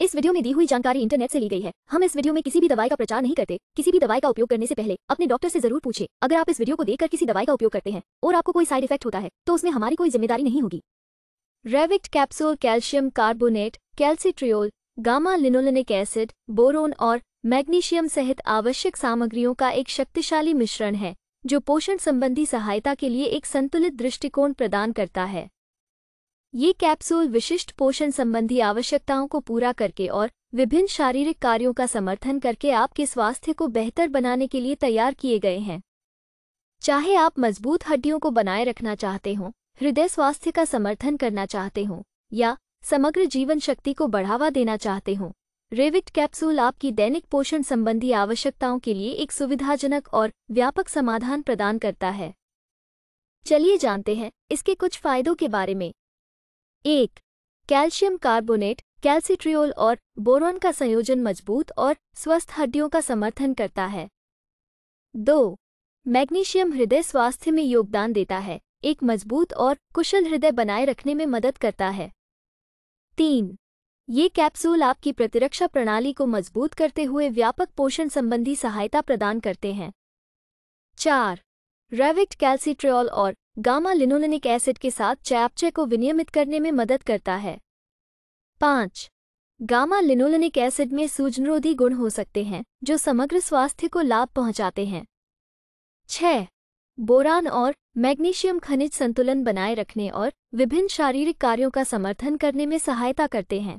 इस वीडियो में दी हुई जानकारी इंटरनेट से ली गई है हम इस वीडियो में किसी भी दवाई का प्रचार नहीं करते किसी भी दवाई का उपयोग करने से पहले अपने डॉक्टर से जरूर पूछे अगर आप इस वीडियो को देखकर किसी दवाई का उपयोग करते हैं और आपको कोई साइड इफेक्ट होता है तो उसमें हमारी कोई जिम्मेदारी नहीं होगी Revict capsule calcium carbonate calcitriol gamma linolenic acid boron और मैग्नीशियम सहित आवश्यक सामग्रियों का एक शक्तिशाली मिश्रण है जो पोषण संबंधी सहायता के लिए एक संतुलित दृष्टिकोण प्रदान करता है ये कैप्सूल विशिष्ट पोषण संबंधी आवश्यकताओं को पूरा करके और विभिन्न शारीरिक कार्यों का समर्थन करके आपके स्वास्थ्य को बेहतर बनाने के लिए तैयार किए गए हैं चाहे आप मजबूत हड्डियों को बनाए रखना चाहते हों हृदय स्वास्थ्य का समर्थन करना चाहते हों या समग्र जीवन शक्ति को बढ़ावा देना चाहते हों रेविक्ट कैप्सूल आपकी दैनिक पोषण संबंधी आवश्यकताओं के लिए एक सुविधाजनक और व्यापक समाधान प्रदान करता है चलिए जानते हैं इसके कुछ फायदों के बारे में एक कैल्शियम कार्बोनेट कैल्सिट्रियोल और बोरॉन का संयोजन मजबूत और स्वस्थ हड्डियों का समर्थन करता है दो मैग्नीशियम हृदय स्वास्थ्य में योगदान देता है एक मजबूत और कुशल हृदय बनाए रखने में मदद करता है तीन ये कैप्सूल आपकी प्रतिरक्षा प्रणाली को मजबूत करते हुए व्यापक पोषण संबंधी सहायता प्रदान करते हैं चार रेविक्ट कैल्सिट्रियोल और गामा लिनोलिनिक एसिड के साथ चयापचय को विनियमित करने में मदद करता है पाँच गामा लिनोलिनिक एसिड में सूजनरोधी गुण हो सकते हैं जो समग्र स्वास्थ्य को लाभ पहुंचाते हैं छ बोरान और मैग्नीशियम खनिज संतुलन बनाए रखने और विभिन्न शारीरिक कार्यों का समर्थन करने में सहायता करते हैं